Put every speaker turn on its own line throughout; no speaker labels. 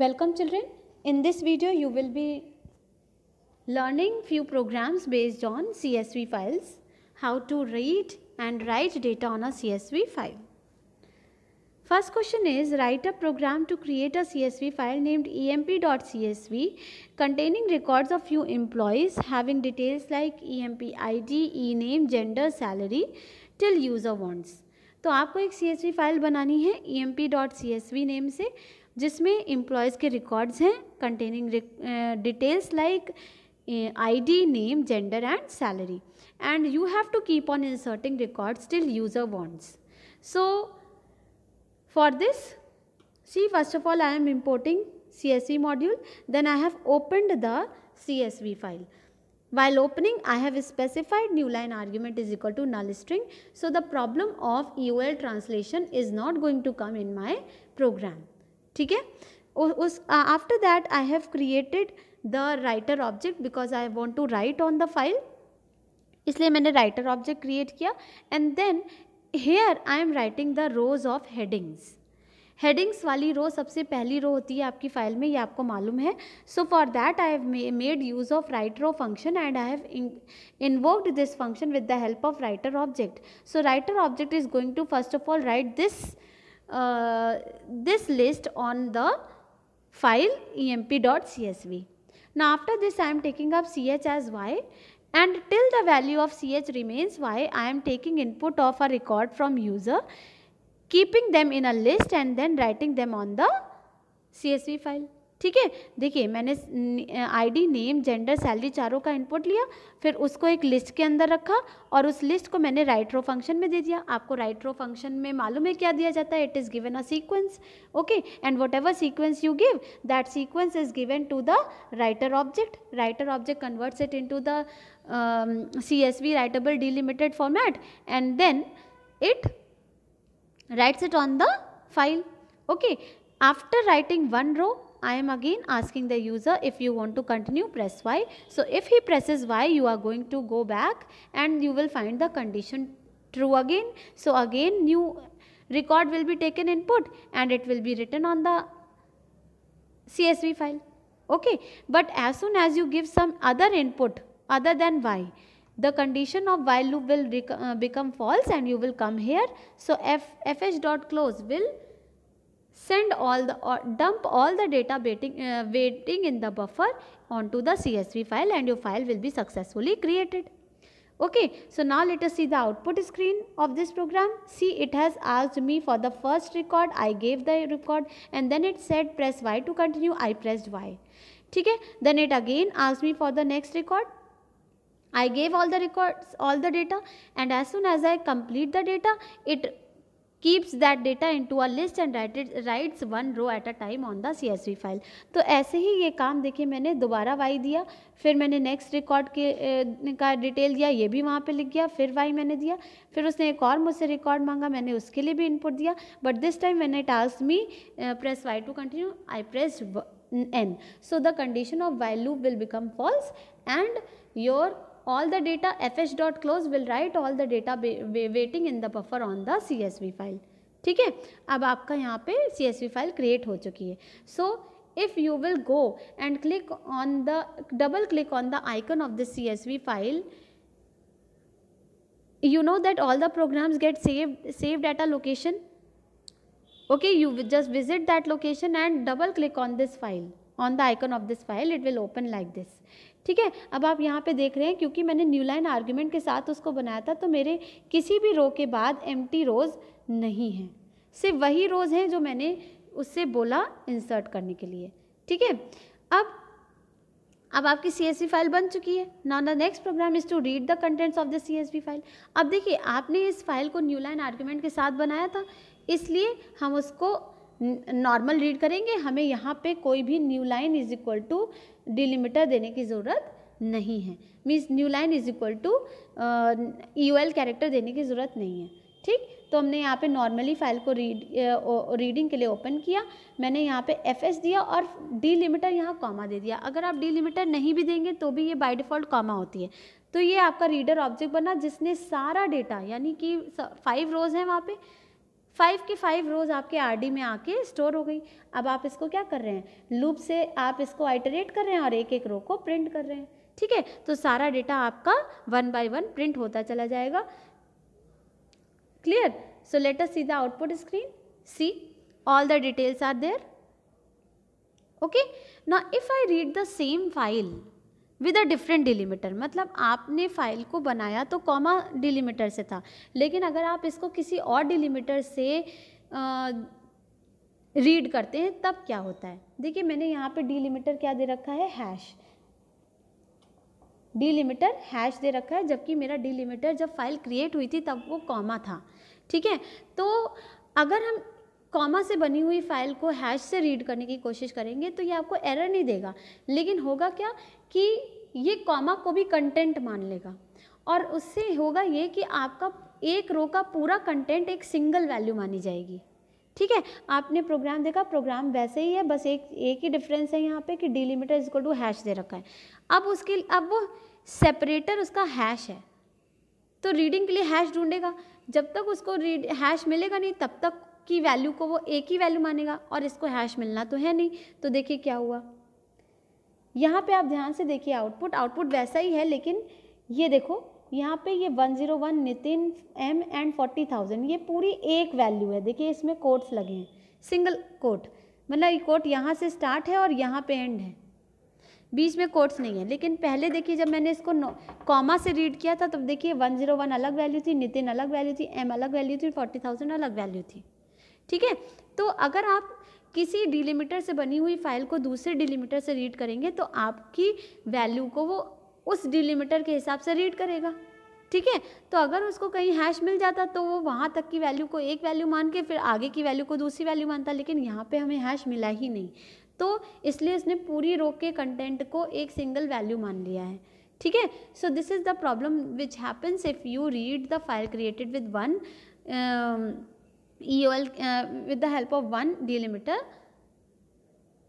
Welcome children. In this video you will be learning few programs based on CSV files, how to read and write data on a CSV file. First question is write a program to create a CSV file named emp.csv containing records of few employees having details like emp ID, e name, gender, salary till user wants. तो आपको एक सी file बनानी है ई emp.csv name से जिसमें employees के records हैं containing details like I D name gender and salary and you have to keep on inserting records till user wants so for this see first of all I am importing C S module then I have opened the C S V file While opening, I have specified new line argument is equal to null string. So, the problem of EOL translation is not going to come in my program. Okay? After that, I have created the writer object because I want to write on the file. इसलिए मैंने writer object create किया and then here I am writing the rows of headings headings वाली row सबसे पहली रो होती है आपकी file में ये आपको मालूम है so for that I have made use of write row function and I have invoked this function with the help of writer object so writer object is going to first of all write this this list on the file E dot C S V ना after this I am taking up C H as Y and till the value of C H remains Y I am taking input of a record from user keeping them in a list and then writing them on the C S V file ठीक है देखिए मैंने ID name gender salary चारों का input लिया फिर उसको एक लिस्ट के अंदर रखा और उस लिस्ट को मैंने राइट रो फंक्शन में दे दिया आपको राइट रो फंक्शन में मालूम है क्या दिया जाता है it is given a sequence okay and whatever sequence you give that sequence is given to the writer object writer object converts it into the C S V writable delimited format and then it writes it on the file. Okay. After writing one row, I am again asking the user if you want to continue press Y. So if he presses Y, you are going to go back and you will find the condition true again. So again new record will be taken input and it will be written on the CSV file. Okay. But as soon as you give some other input other than Y, the condition of while loop will uh, become false and you will come here. So f fh dot close will send all the or uh, dump all the data waiting, uh, waiting in the buffer onto the CSV file and your file will be successfully created. Okay, so now let us see the output screen of this program. See, it has asked me for the first record. I gave the record and then it said press Y to continue. I pressed Y. Okay, then it again asked me for the next record. I gave all the records, all the data and as soon as I complete the data, it keeps that data into a list and write it, writes one row at a time on the CSV file. तो ऐसे ही ये काम देखिए मैंने दोबारा Y दिया फिर मैंने नेक्स्ट रिकॉर्ड के ए, का डिटेल दिया ये भी वहाँ पे लिख गया फिर वाई मैंने दिया फिर उसने एक और मुझसे रिकॉर्ड मांगा मैंने उसके लिए भी इनपुट दिया बट दिस टाइम मैंने task me press Y to continue I press N so the condition of while will become false and your all the data fh.close will write all the data waiting in the buffer on the csv file ठीक है अब आपका यहाँ पे सी S we हो चुकी है if you will go and click on the double click on the icon of the csv file you know that all the programs get saved saved at a location okay you just visit that location and double click on this file on the icon of this file it will open like this ठीक है अब आप यहाँ पे देख रहे हैं क्योंकि मैंने न्यू लाइन आर्ग्यूमेंट के साथ उसको बनाया था तो मेरे किसी भी रो के बाद एम रोज़ नहीं है सिर्फ वही रोज़ हैं जो मैंने उससे बोला इंसर्ट करने के लिए ठीक है अब अब आपकी सी फाइल बन चुकी है now the next program is to read the contents of the C file अब देखिए आपने इस फाइल को न्यू लाइन आर्ग्यूमेंट के साथ बनाया था इसलिए हम उसको नॉर्मल रीड करेंगे हमें यहाँ पे कोई भी new line is equal to delimiter देने की ज़रूरत नहीं है means new line is equal to U L character देने की ज़रूरत नहीं है ठीक तो हमने यहाँ पे नॉर्मली फाइल को रीड रीडिंग के लिए ओपन किया मैंने यहाँ पे एफ एस दिया और डी लिमिटर यहाँ कॉमा दे दिया अगर आप डी लिमिटर नहीं भी देंगे तो भी ये बाई डिफ़ॉल्ट कॉमा होती है तो ये आपका रीडर ऑब्जेक्ट बना जिसने सारा डेटा यानी कि फाइव रोज़ हैं वहाँ पे फाइव के फाइव रोज़ आपके आरडी में आके स्टोर हो गई अब आप इसको क्या कर रहे हैं लूप से आप इसको आइटरेट कर रहे हैं और एक एक रो को प्रिंट कर रहे हैं ठीक है तो सारा डेटा आपका वन बाय वन प्रिंट होता चला जाएगा clear so let us see the output screen see all the details are there okay ना if I read the same file with a different delimiter मतलब आपने फाइल को बनाया तो कॉमा डिलीमीटर से था लेकिन अगर आप इसको किसी और डिलीमीटर से रीड करते हैं तब क्या होता है देखिए मैंने यहाँ पे डिलीमीटर क्या दे रखा है हैश डिलीमीटर हैश दे रखा है जबकि मेरा डिलीमीटर जब फाइल क्रिएट हुई थी तब वो कॉमा था ठीक है तो अगर हम कॉमा से बनी हुई फाइल को हैश से रीड करने की कोशिश करेंगे तो ये आपको एरर नहीं देगा लेकिन होगा क्या कि ये कॉमा को भी कंटेंट मान लेगा और उससे होगा ये कि आपका एक रो का पूरा कंटेंट एक सिंगल वैल्यू मानी जाएगी ठीक है आपने प्रोग्राम देखा प्रोग्राम वैसे ही है बस एक एक ही डिफरेंस है यहाँ पे कि डिलीमीटर इसको टू हैश दे रखा है अब उसके अब वो सेपरेटर उसका हैश है तो रीडिंग के लिए हैश ढूंढेगा जब तक उसको रीड हैश मिलेगा नहीं तब तक की वैल्यू को वो एक ही वैल्यू मानेगा और इसको हैश मिलना तो है नहीं तो देखिए क्या हुआ यहाँ पे आप ध्यान से देखिए आउटपुट आउटपुट वैसा ही है लेकिन ये देखो यहाँ पे ये 101 नितिन एम एंड 40,000 ये पूरी एक वैल्यू है देखिए इसमें कोट्स लगे हैं सिंगल कोट मतलब ये कोट यहाँ से स्टार्ट है और यहाँ पे एंड है बीच में कोट्स नहीं है लेकिन पहले देखिए जब मैंने इसको कॉमा से रीड किया था तब देखिए 101 अलग वैल्यू थी नितिन अलग वैल्यू थी एम अलग वैल्यू थी 40,000 अलग वैल्यू थी ठीक है तो अगर आप किसी डिलीमीटर से बनी हुई फाइल को दूसरे डिलीमीटर से रीड करेंगे तो आपकी वैल्यू को वो उस डिलीमीटर के हिसाब से रीड करेगा ठीक है तो अगर उसको कहीं हैश मिल जाता तो वो वहाँ तक की वैल्यू को एक वैल्यू मान के फिर आगे की वैल्यू को दूसरी वैल्यू मानता लेकिन यहाँ पे हमें हैश मिला ही नहीं तो इसलिए इसने पूरी रोक के कंटेंट को एक सिंगल वैल्यू मान लिया है ठीक है so this is the problem which happens if you read the file created with one EOL uh, with the help of one delimiter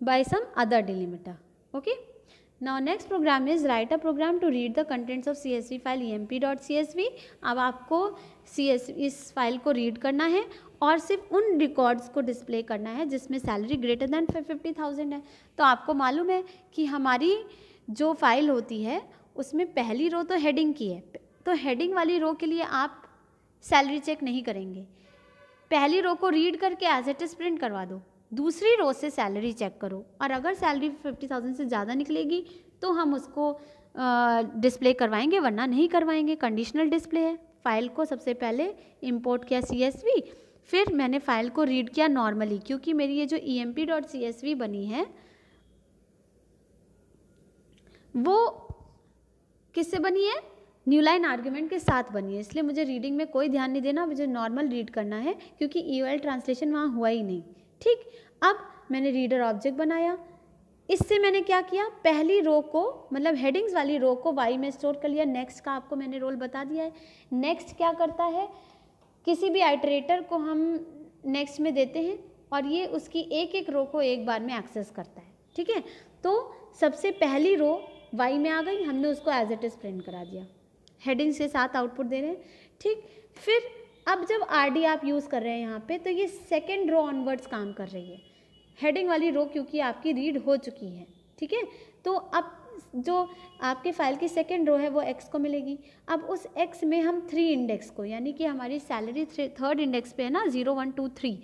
by some other delimiter. Okay. Now next program is write a program to read the contents of CSV file EMP dot CSV. अब आपको CSV इस file को read करना है और सिर्फ उन records को display करना है जिसमें salary greater than fifty thousand है तो आपको मालूम है कि हमारी जो file होती है उसमें पहली row तो heading की है तो heading वाली row के लिए आप salary check नहीं करेंगे पहली रो को रीड करके एज एट इज प्रिंट करवा दो दूसरी रो से सैलरी चेक करो और अगर सैलरी फिफ्टी थाउजेंड से ज़्यादा निकलेगी तो हम उसको डिस्प्ले करवाएंगे वरना नहीं करवाएंगे कंडीशनल डिस्प्ले है फाइल को सबसे पहले इंपोर्ट किया सी फिर मैंने फाइल को रीड किया नॉर्मली क्योंकि मेरी ये जो E M P dot C S V बनी है वो किससे बनी है न्यू लाइन आर्ग्यूमेंट के साथ बनी है इसलिए मुझे रीडिंग में कोई ध्यान नहीं देना मुझे नॉर्मल रीड करना है क्योंकि ई e ट्रांसलेशन वहाँ हुआ ही नहीं ठीक अब मैंने रीडर ऑब्जेक्ट बनाया इससे मैंने क्या किया पहली रो को मतलब हेडिंग्स वाली रो को वाई में स्टोर कर लिया नेक्स्ट का आपको मैंने रोल बता दिया है नेक्स्ट क्या करता है किसी भी आइटरेटर को हम नेक्स्ट में देते हैं और ये उसकी एक एक रो को एक बार में एक्सेस करता है ठीक है तो सबसे पहली रो वाई में आ गई हमने उसको एज इट इज़ प्रिंट करा दिया हेडिंग से साथ आउटपुट दे रहे हैं ठीक फिर अब जब आर आप यूज़ कर रहे हैं यहाँ पे तो ये सेकेंड रो ऑनवर्ड्स काम कर रही है हेडिंग वाली रो क्योंकि आपकी रीड हो चुकी है ठीक है तो अब जो आपके फाइल की सेकेंड रो है वो एक्स को मिलेगी अब उस एक्स में हम थ्री इंडेक्स को यानी कि हमारी सैलरी थर्ड इंडेक्स पे है ना zero one two three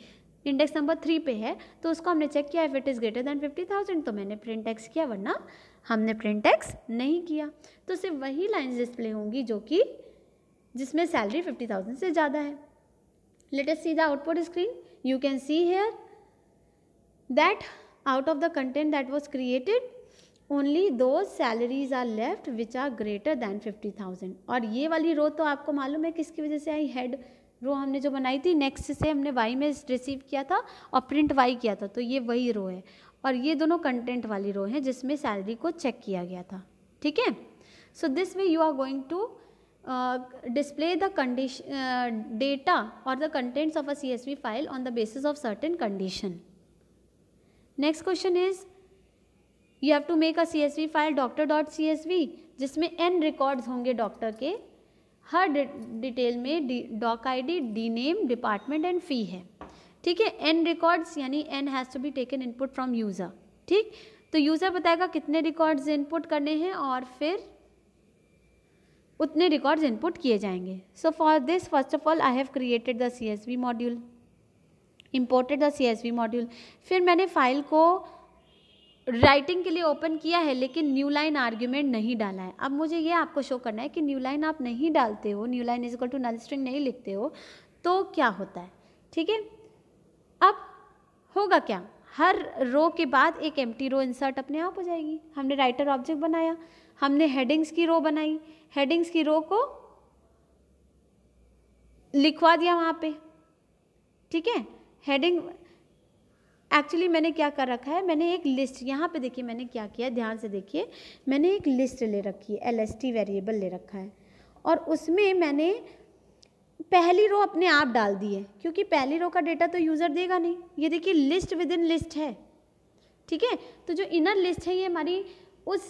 index number three पे है तो उसको हमने चेक किया if it is greater than fifty thousand तो मैंने प्रिंट एक्स किया वरना हमने प्रिंट एक्स नहीं किया तो सिर्फ वही लाइंस डिस्प्ले होंगी जो कि जिसमें सैलरी फिफ्टी थाउजेंड से ज़्यादा है let us see the output screen you can see here that out of the content that was created only दो salaries are left which are greater than fifty thousand और ये वाली रो तो आपको मालूम है किसकी वजह से आई हेड रो हमने जो बनाई थी नेक्स्ट से हमने वाई में रिसीव किया था और प्रिंट वाई किया था तो ये वही रो है और ये दोनों कंटेंट वाली रो हैं जिसमें सैलरी को चेक किया गया था ठीक है so this way you are going to display the condition data और the contents of a C S V file on the basis of certain condition next question is you have to make a C S V file doctor dot C S V जिसमें N records होंगे doctor के हर detail में doc I D D name department and fee है ठीक है N records यानी N has to be taken input from user ठीक तो यूज़र बताएगा कितने रिकॉर्ड्स इनपुट करने हैं और फिर उतने रिकॉर्ड्स इनपुट किए जाएंगे so for this first of all I have created the C S V module imported the C S V module फिर मैंने फाइल को राइटिंग के लिए ओपन किया है लेकिन न्यू लाइन आर्ग्यूमेंट नहीं डाला है अब मुझे ये आपको शो करना है कि न्यू लाइन आप नहीं डालते हो new line is equal to null string नहीं लिखते हो तो क्या होता है ठीक है अब होगा क्या हर रो के बाद एक एम रो इंसर्ट अपने आप हो जाएगी हमने राइटर ऑब्जेक्ट बनाया हमने हेडिंग्स की रो बनाई हेडिंग्स की रो को लिखवा दिया वहाँ पे ठीक है हेडिंग एक्चुअली मैंने क्या कर रखा है मैंने एक लिस्ट यहाँ पे देखिए मैंने क्या किया ध्यान से देखिए मैंने एक लिस्ट ले रखी है एल वेरिएबल ले रखा है और उसमें मैंने पहली रो अपने आप डाल दी है क्योंकि पहली रो का डेटा तो यूज़र देगा नहीं ये देखिए लिस्ट विद इन लिस्ट है ठीक है तो जो इनर लिस्ट है ये हमारी उस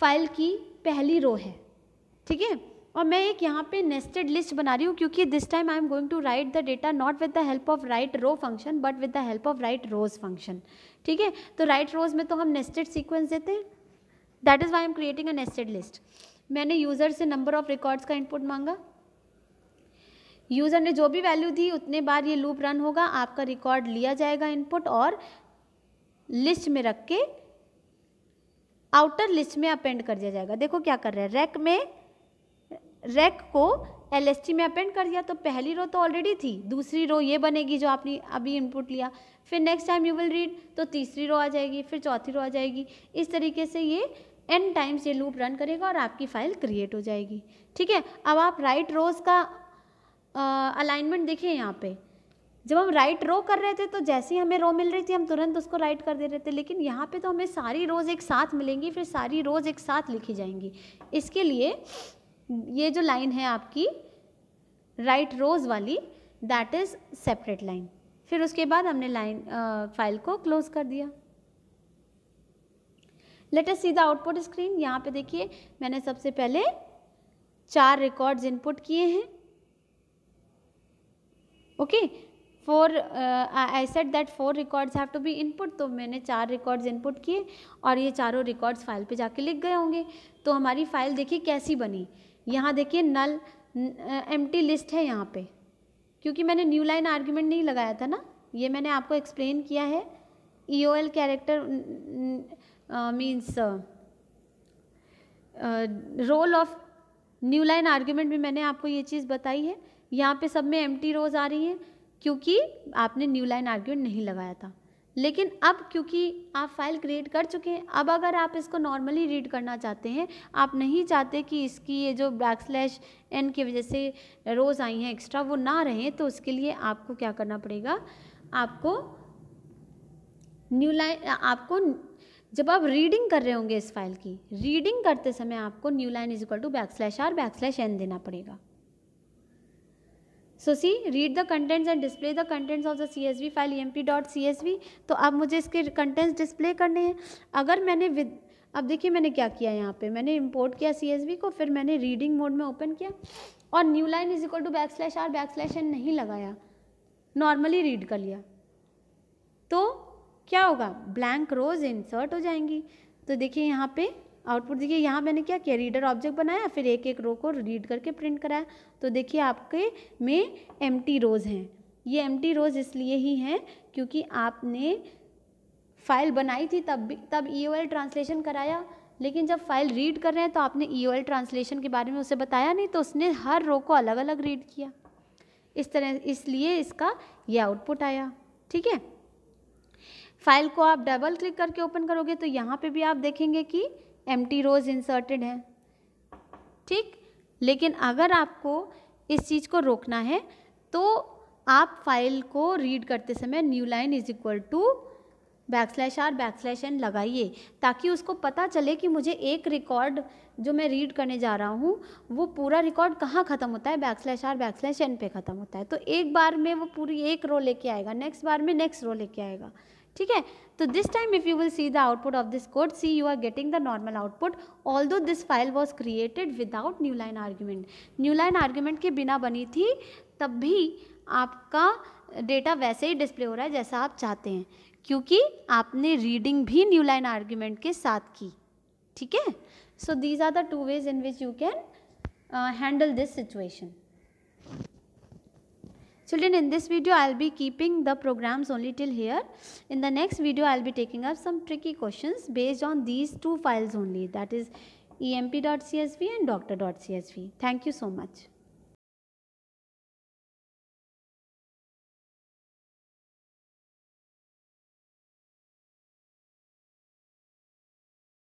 फाइल की पहली रो है ठीक है और मैं एक यहाँ पे नेस्टेड लिस्ट बना रही हूँ क्योंकि this time I am going to write the data not with the help of write row function but with the help of write rows function ठीक है तो राइट रोज में तो हम नेस्टेड सीक्वेंस देते हैं that is why am creating a nested list मैंने user से नंबर ऑफ रिकॉर्ड्स का इनपुट मांगा यूज़र ने जो भी वैल्यू दी उतने बार ये लूप रन होगा आपका रिकॉर्ड लिया जाएगा इनपुट और लिस्ट में रख के आउटर लिस्ट में अपेंड कर दिया जाएगा देखो क्या कर रहे हैं रैक में रैक को एल में अपेंड कर दिया तो पहली रो तो ऑलरेडी थी दूसरी रो ये बनेगी जो आपने अभी इनपुट लिया फिर next time you will read तो तीसरी रो आ जाएगी फिर चौथी रो आ जाएगी इस तरीके से ये एन टाइम्स ये लूप रन करेगा और आपकी फाइल क्रिएट हो जाएगी ठीक है अब आप राइट रोज़ का अलाइनमेंट देखिए यहाँ पे जब हम राइट रो कर रहे थे तो जैसे ही हमें रो मिल रही थी हम तुरंत उसको राइट कर दे रहे थे लेकिन यहाँ पे तो हमें सारी रोज़ एक साथ मिलेंगी फिर सारी रोज़ एक साथ लिखी जाएंगी इसके लिए ये जो लाइन है आपकी राइट रोज़ वाली दैट इज़ सेपरेट लाइन फिर उसके बाद हमने लाइन फाइल को क्लोज कर दिया let us see the output screen यहाँ पे देखिए मैंने सबसे पहले चार रिकॉर्ड्स इनपुट किए हैं okay four I set that four records have to be input तो मैंने चार रिकॉर्ड्स इनपुट किए और ये चारों रिकॉर्ड्स फाइल पे जाके लिख गए होंगे तो हमारी फ़ाइल देखिए कैसी बनी यहाँ देखिए नल टी लिस्ट है यहाँ पे क्योंकि मैंने न्यू लाइन आर्ग्यूमेंट नहीं लगाया था ना ये मैंने आपको एक्सप्लेन किया है E O L character means role of new line argument भी मैंने आपको ये चीज़ बताई है यहाँ पे सब में एम रोज आ रही हैं क्योंकि आपने न्यू लाइन आर्ग्यूमेंट नहीं लगाया था लेकिन अब क्योंकि आप फाइल क्रिएट कर चुके हैं अब अगर आप इसको नॉर्मली रीड करना चाहते हैं आप नहीं चाहते कि इसकी ये जो ब्लैक स्लैश एन की वजह से रोज़ आई हैं एक्स्ट्रा वो ना रहें तो उसके लिए आपको क्या करना पड़ेगा आपको न्यू लाइन आपको जब आप रीडिंग कर रहे होंगे इस फाइल की रीडिंग करते समय आपको new line is equal to back slash R back slash N देना पड़ेगा so see read the contents and display the contents of the C S V file E M P dot C S V तो अब मुझे इसके contents display करने हैं अगर मैंने विद अब देखिए मैंने क्या किया यहाँ पे मैंने इंपोर्ट किया सी एस वी को फिर मैंने रीडिंग मोड में ओपन किया और new line is equal to back slash R back slash N नहीं लगाया नॉर्मली रीड कर लिया तो क्या होगा ब्लैंक रोज इंसर्ट हो जाएंगी तो देखिए यहाँ पे आउटपुट देखिए यहाँ मैंने क्या किया रीडर ऑब्जेक्ट बनाया फिर एक एक रो को रीड करके प्रिंट कराया तो देखिए आपके में एम रोज़ हैं ये एम रोज़ इसलिए ही हैं क्योंकि आपने फाइल बनाई थी तब भी तब ई e ट्रांसलेशन कराया लेकिन जब फाइल रीड कर रहे हैं तो आपने ई e ट्रांसलेशन के बारे में उसे बताया नहीं तो उसने हर रो को अलग अलग रीड किया इस तरह इसलिए इसका ये आउटपुट आया ठीक है फाइल को आप डबल क्लिक करके ओपन करोगे तो यहाँ पे भी आप देखेंगे कि एम टी रोज इंसर्टेड है ठीक लेकिन अगर आपको इस चीज़ को रोकना है तो आप फाइल को रीड करते समय new line is equal to back slash R back slash N लगाइए ताकि उसको पता चले कि मुझे एक रिकॉर्ड जो मैं रीड करने जा रहा हूँ वो पूरा रिकॉर्ड कहाँ ख़त्म होता है back slash R back slash N पे ख़त्म होता है तो एक बार में वो पूरी एक रो लेके आएगा नेक्स्ट बार में नेक्स्ट रो लेके आएगा ठीक है तो this time if you will see the output of this code see you are getting the normal output although this file was created without new line argument new line argument के बिना बनी थी तब भी आपका data वैसे ही display हो रहा है जैसा आप चाहते हैं क्योंकि आपने रीडिंग भी न्यू लाइन आर्ग्यूमेंट के साथ की ठीक है so these are the two ways in which you can handle this situation Children, in this video, I'll be keeping the programs only till here. In the next video, I'll be taking up some tricky questions based on these two files only. That is emp.csv and doctor.csv. Thank you so much.